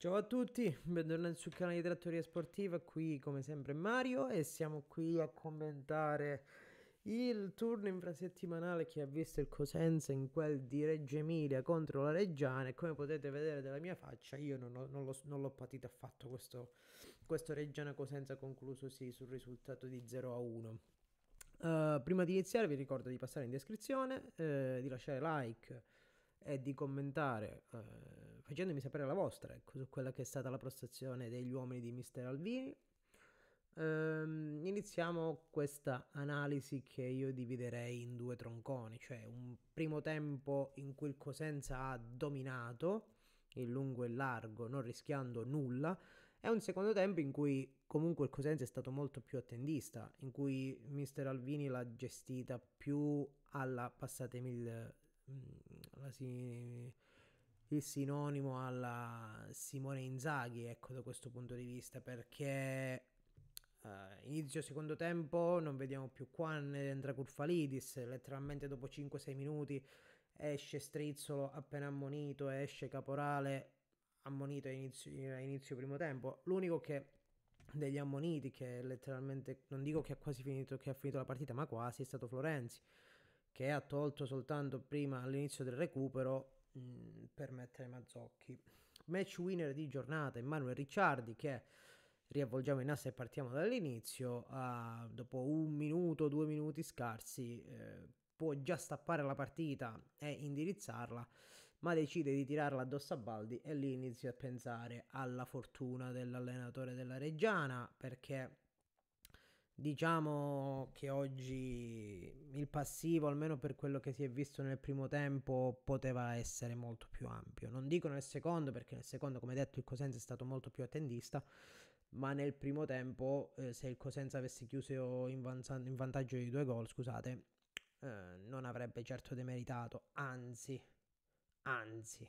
Ciao a tutti, bentornati sul canale di Trattoria Sportiva, qui come sempre Mario e siamo qui a commentare il turno infrasettimanale che ha visto il Cosenza in quel di Reggio Emilia contro la Reggiana e come potete vedere dalla mia faccia io non, ho, non, l'ho, non l'ho, patito affatto questo, questo Reggiana-Cosenza concluso sì sul risultato di 0 a 1. Uh, eh, prima di iniziare vi ricordo di passare in descrizione, eh, di lasciare like e di commentare eh, facendomi sapere la vostra ecco, su quella che è stata la prestazione degli uomini di Mister Alvini. Ehm, iniziamo questa analisi che io dividerei in due tronconi, cioè un primo tempo in cui il Cosenza ha dominato in lungo e largo, non rischiando nulla, e un secondo tempo in cui comunque il Cosenza è stato molto più attendista, in cui Mister Alvini l'ha gestita più alla, passatemi il Mm, si, il sinonimo alla Simone Inzaghi, ecco, da questo punto di vista, perché Uh, inizio secondo tempo, non vediamo più Quan entra Curfalidis, letteralmente dopo 5-6 minuti esce Strizzolo appena ammonito, esce Caporale ammonito a inizio, a inizio primo tempo. L'unico che degli ammoniti che letteralmente non dico che ha quasi finito che ha finito la partita, ma quasi è stato Florenzi che ha tolto soltanto prima all'inizio del recupero mh, mm, per mettere Mazzocchi. Match winner di giornata Emanuele Ricciardi che riavvolgiamo in asse e partiamo dall'inizio, uh, dopo un minuto, due minuti scarsi, eh, può già stappare la partita e indirizzarla, ma decide di tirarla addosso a Baldi e lì inizia a pensare alla fortuna dell'allenatore della Reggiana perché Diciamo che oggi il passivo, almeno per quello che si è visto nel primo tempo, poteva essere molto più ampio. Non dico nel secondo, perché nel secondo, come detto, il Cosenza è stato molto più attendista. Ma nel primo tempo, eh, se il Cosenza avesse chiuso in, vanza- in vantaggio di due gol, scusate, eh, non avrebbe certo demeritato. Anzi, anzi,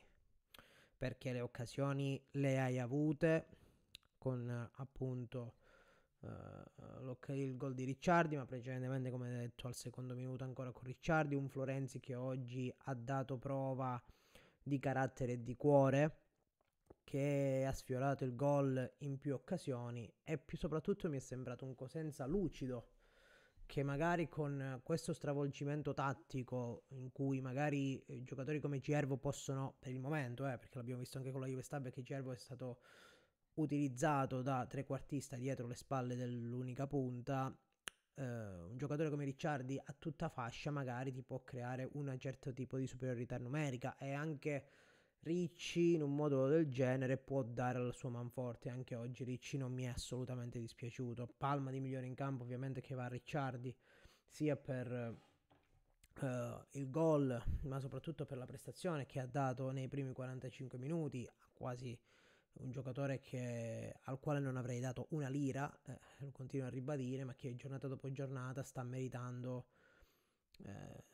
perché le occasioni le hai avute con appunto Uh, il gol di Ricciardi, ma precedentemente, come detto, al secondo minuto ancora con Ricciardi, un Florenzi che oggi ha dato prova di carattere e di cuore, che ha sfiorato il gol in più occasioni e più soprattutto mi è sembrato un Cosenza lucido, che magari con questo stravolgimento tattico in cui magari giocatori come Gervo possono, per il momento, eh, perché l'abbiamo visto anche con la Juve Stab, che Gervo è stato utilizzato da trequartista dietro le spalle dell'unica punta, eh, un giocatore come Ricciardi a tutta fascia magari ti può creare un certo tipo di superiorità numerica e anche Ricci in un modo del genere può dare la sua manforte. Anche oggi Ricci non mi è assolutamente dispiaciuto. Palma di migliore in campo ovviamente che va a Ricciardi sia per... Uh, il gol, ma soprattutto per la prestazione che ha dato nei primi 45 minuti, quasi un giocatore che, al quale non avrei dato una lira, eh, lo continuo a ribadire, ma che giornata dopo giornata sta meritando eh,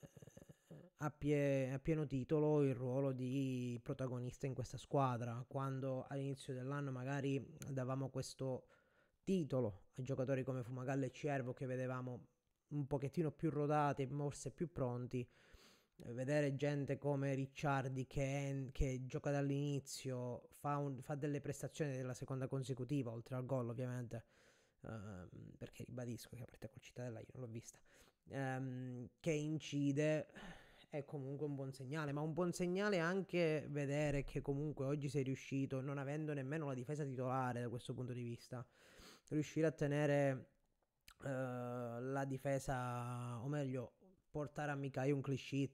a, pie, a, pieno titolo il ruolo di protagonista in questa squadra. Quando all'inizio dell'anno magari davamo questo titolo a giocatori come Fumagallo e Cervo che vedevamo un pochettino più rodati, forse più pronti, eh, vedere gente come Ricciardi che, en- che gioca dall'inizio, fa, un- fa, delle prestazioni della seconda consecutiva, oltre al gol ovviamente, um, perché ribadisco che a parte col Cittadella io non l'ho vista, um, che incide è comunque un buon segnale, ma un buon segnale anche vedere che comunque oggi sei riuscito, non avendo nemmeno la difesa titolare da questo punto di vista, riuscire a tenere Uh, la difesa, o meglio, portare a Mikai un clean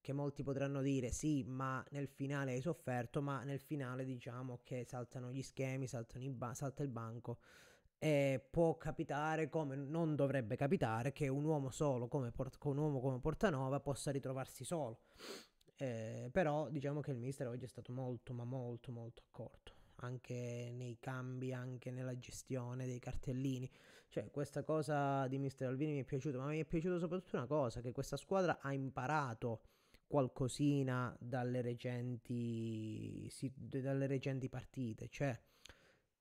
che molti potranno dire sì, ma nel finale hai sofferto, ma nel finale diciamo che saltano gli schemi, ba- salta il banco. E può capitare come non dovrebbe capitare che un uomo solo come, port- un uomo come Portanova possa ritrovarsi solo. Eh, però diciamo che il mister oggi è stato molto ma molto molto accorto anche nei cambi, anche nella gestione dei cartellini. Cioè, questa cosa di Mister Alvini mi è piaciuta, ma mi è piaciuta soprattutto una cosa, che questa squadra ha imparato qualcosina dalle recenti, si, dalle recenti partite. Cioè,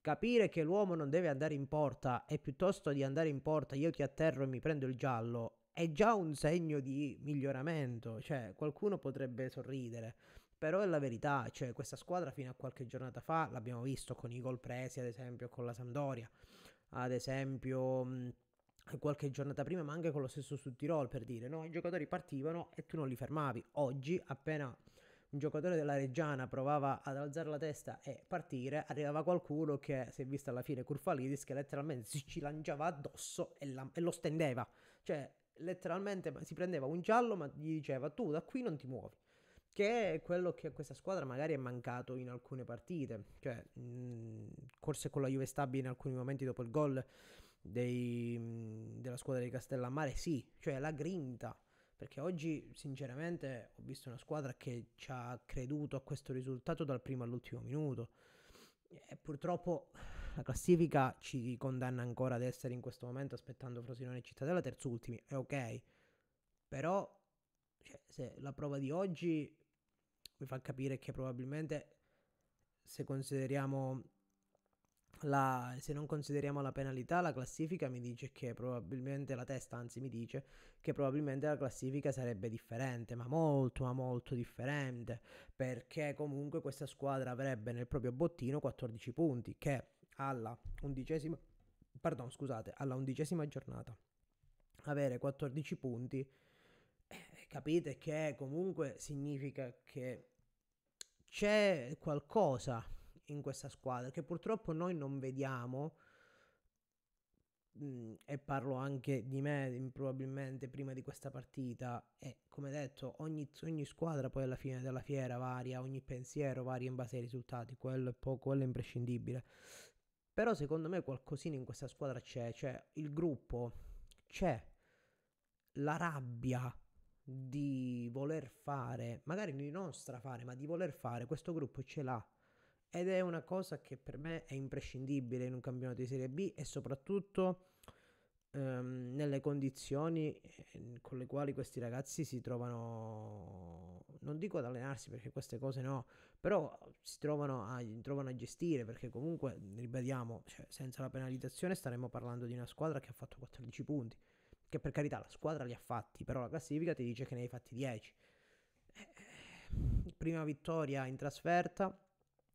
capire che l'uomo non deve andare in porta e piuttosto di andare in porta io ti atterro e mi prendo il giallo è già un segno di miglioramento. Cioè, qualcuno potrebbe sorridere. Però è la verità, cioè questa squadra fino a qualche giornata fa l'abbiamo visto con i gol presi ad esempio con la Sampdoria, ad esempio mhmm, qualche giornata prima, ma anche con lo stesso su Tirol per dire, no? I giocatori partivano e tu non li fermavi. Oggi, appena un giocatore della Reggiana provava ad alzare la testa e partire, arrivava qualcuno che si è visto alla fine Curfalidis che letteralmente si ci lanciava addosso e, la, e lo stendeva. Cioè, letteralmente si prendeva un giallo ma gli diceva tu da qui non ti muovi che è quello che a questa squadra magari è mancato in alcune partite, cioè mh, corse con la Juve stabile in alcuni momenti dopo il gol dei, mh, della squadra di Castellammare, sì, cioè la grinta, perché oggi sinceramente ho visto una squadra che ci ha creduto a questo risultato dal primo all'ultimo minuto. E purtroppo la classifica ci condanna ancora ad essere in questo momento aspettando Frosinone e Cittadella terzultimi, è ok, però cioè, se la prova di oggi mi fa capire che probabilmente se consideriamo la, se non consideriamo la penalità, la classifica mi dice che probabilmente la testa, anzi mi dice che probabilmente la classifica sarebbe differente, ma molto, ma molto differente, perché comunque questa squadra avrebbe nel proprio bottino 14 punti, che alla undicesima, pardon, scusate, alla undicesima giornata avere 14 punti, eh, capite che comunque significa che c'è qualcosa in questa squadra che purtroppo noi non vediamo mm, e parlo anche di me probabilmente prima di questa partita e come detto ogni, ogni squadra poi alla fine della fiera varia ogni pensiero varia in base ai risultati quello è poco quello è imprescindibile però secondo me qualcosina in questa squadra c'è cioè il gruppo c'è la rabbia di voler fare, magari di non strafare, ma di voler fare, questo gruppo ce l'ha. Ed è una cosa che per me è imprescindibile in un campionato di Serie B e soprattutto ehm, nelle condizioni ehm, con le quali questi ragazzi si trovano, non dico ad allenarsi perché queste cose no, però si trovano a, trovano a gestire perché comunque, ribadiamo, cioè, senza la penalizzazione staremmo parlando di una squadra che ha fatto 14 punti che per carità la squadra li ha fatti, però la classifica ti dice che ne hai fatti 10. Eh, prima vittoria in trasferta,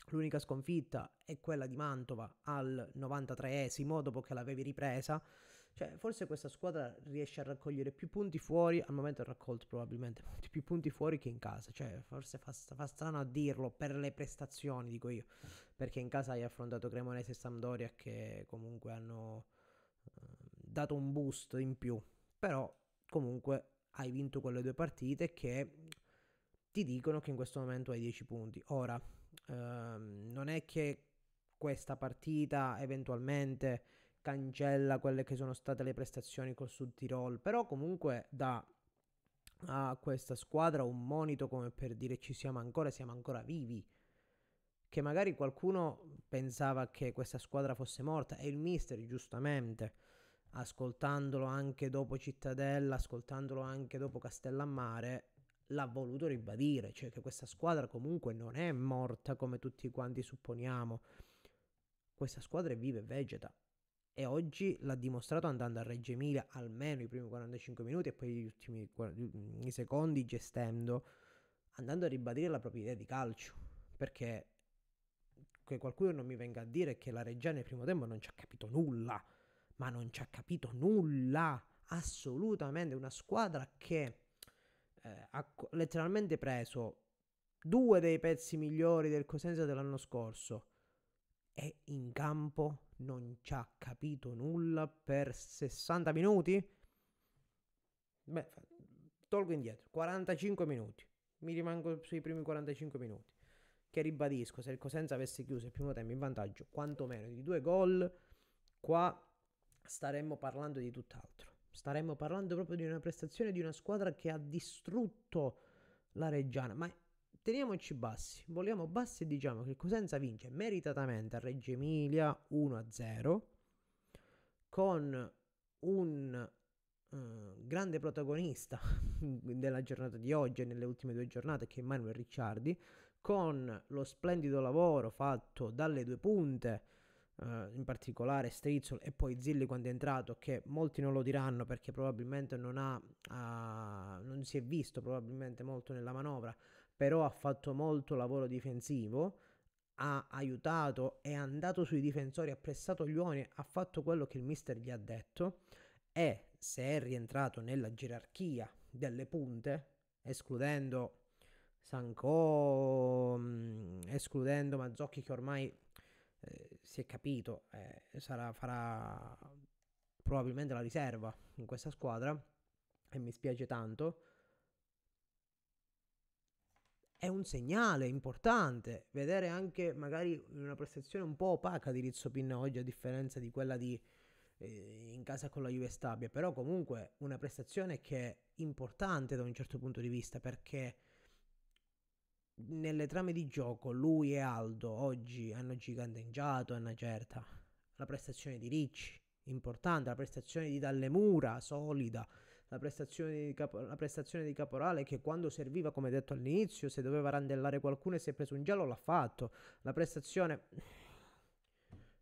l'unica sconfitta è quella di Mantova al 93esimo dopo che l'avevi ripresa. Cioè, forse questa squadra riesce a raccogliere più punti fuori, al momento ha raccolto probabilmente molti più punti fuori che in casa, cioè, forse fa, fa, strano a dirlo per le prestazioni, dico io, perché in casa hai affrontato Cremonese e Sampdoria che comunque hanno dato un boost in più, però comunque hai vinto quelle due partite che ti dicono che in questo momento hai 10 punti. Ora, ehm, non è che questa partita eventualmente cancella quelle che sono state le prestazioni col Sud Tirol, però comunque dà a questa squadra un monito come per dire ci siamo ancora, siamo ancora vivi. Che magari qualcuno pensava che questa squadra fosse morta e il mister giustamente ascoltandolo anche dopo Cittadella, ascoltandolo anche dopo Castellammare, l'ha voluto ribadire, cioè che questa squadra comunque non è morta come tutti quanti supponiamo. Questa squadra è viva e vegeta. E oggi l'ha dimostrato andando a Reggio Emilia almeno i primi 45 minuti e poi gli ultimi 40, secondi gestendo, andando a ribadire la propria idea di calcio. Perché che qualcuno non mi venga a dire che la Reggiana nel primo tempo non ci ha capito nulla ma non ci ha capito nulla, assolutamente, una squadra che eh, ha letteralmente preso due dei pezzi migliori del Cosenza dell'anno scorso e in campo non ci ha capito nulla per 60 minuti? Beh, tolgo indietro, 45 minuti. Mi rimango sui primi 45 minuti. Che ribadisco, se il Cosenza avesse chiuso il primo tempo in vantaggio, quantomeno di due gol, qua staremmo parlando di tutt'altro. Staremmo parlando proprio di una prestazione di una squadra che ha distrutto la Reggiana. Ma teniamoci bassi, vogliamo bassi e diciamo che Cosenza vince meritatamente a Reggio Emilia 1-0 con un eh, grande protagonista della giornata di oggi e nelle ultime due giornate che è Manuel Ricciardi con lo splendido lavoro fatto dalle due punte Uh, in particolare Strizzol e poi Zilli quando è entrato, che molti non lo diranno perché probabilmente non, ha, uh, non si è visto probabilmente molto nella manovra, però ha fatto molto lavoro difensivo, ha aiutato, è andato sui difensori, ha pressato gli uomini, ha fatto quello che il mister gli ha detto e se è rientrato nella gerarchia delle punte, escludendo Sancò, mm, escludendo Mazzocchi che ormai si è capito, eh, sarà, farà probabilmente la riserva in questa squadra e mi spiace tanto. È un segnale importante vedere anche magari una prestazione un po' opaca di Rizzo Pinna oggi a differenza di quella di eh, in casa con la Juve Stabia, però comunque una prestazione che è importante da un certo punto di vista perché nelle trame di gioco lui e Aldo oggi hanno giganteggiato, è una certa. La prestazione di Ricci, importante, la prestazione di Dalle Mura, solida, la prestazione di, Capo- la prestazione di Caporale che quando serviva, come detto all'inizio, se doveva randellare qualcuno e si è preso un giallo l'ha fatto. La prestazione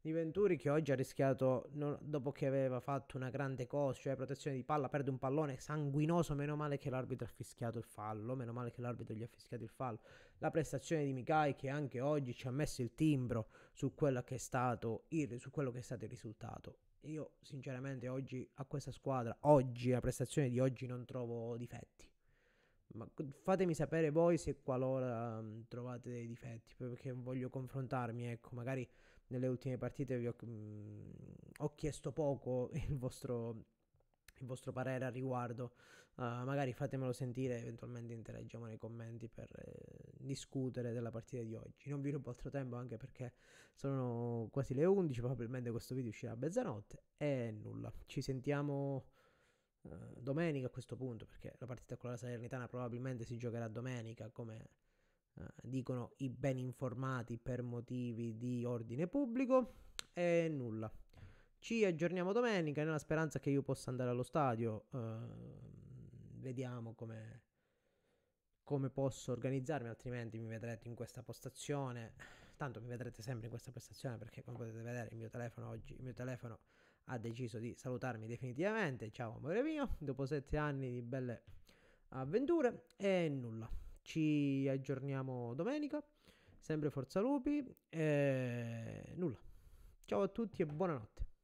di Venturi che oggi ha rischiato, non, dopo che aveva fatto una grande cosa, cioè protezione di palla, perde un pallone sanguinoso, meno male che l'arbitro ha fischiato il fallo, meno male che l'arbitro gli ha fischiato il fallo. La prestazione di Mikai che anche oggi ci ha messo il timbro su quello che è stato il, su quello che è stato il risultato. Io sinceramente oggi a questa squadra, oggi, la prestazione di oggi non trovo difetti. Ma fatemi sapere voi se qualora trovate dei difetti, perché voglio confrontarmi, ecco, magari nelle ultime partite vi ho, mh, mm, ho chiesto poco il vostro, il vostro parere al riguardo. Uh, magari fatemelo sentire, eventualmente interagiamo nei commenti per eh, discutere della partita di oggi. Non vi rubo altro tempo anche perché sono quasi le 11, probabilmente questo video uscirà a mezzanotte e nulla. Ci sentiamo eh, domenica a questo punto perché la partita con la Salernitana probabilmente si giocherà domenica come eh, dicono i ben informati per motivi di ordine pubblico e nulla. Ci aggiorniamo domenica nella speranza che io possa andare allo stadio. Ehm, vediamo come come posso organizzarmi, altrimenti mi vedrete in questa postazione. Tanto mi vedrete sempre in questa postazione perché come potete vedere il mio telefono oggi, il mio telefono ha deciso di salutarmi definitivamente. Ciao amore mio, dopo sette anni di belle avventure e nulla. Ci aggiorniamo domenica. Sempre Forza Lupi. E nulla. Ciao a tutti e buonanotte.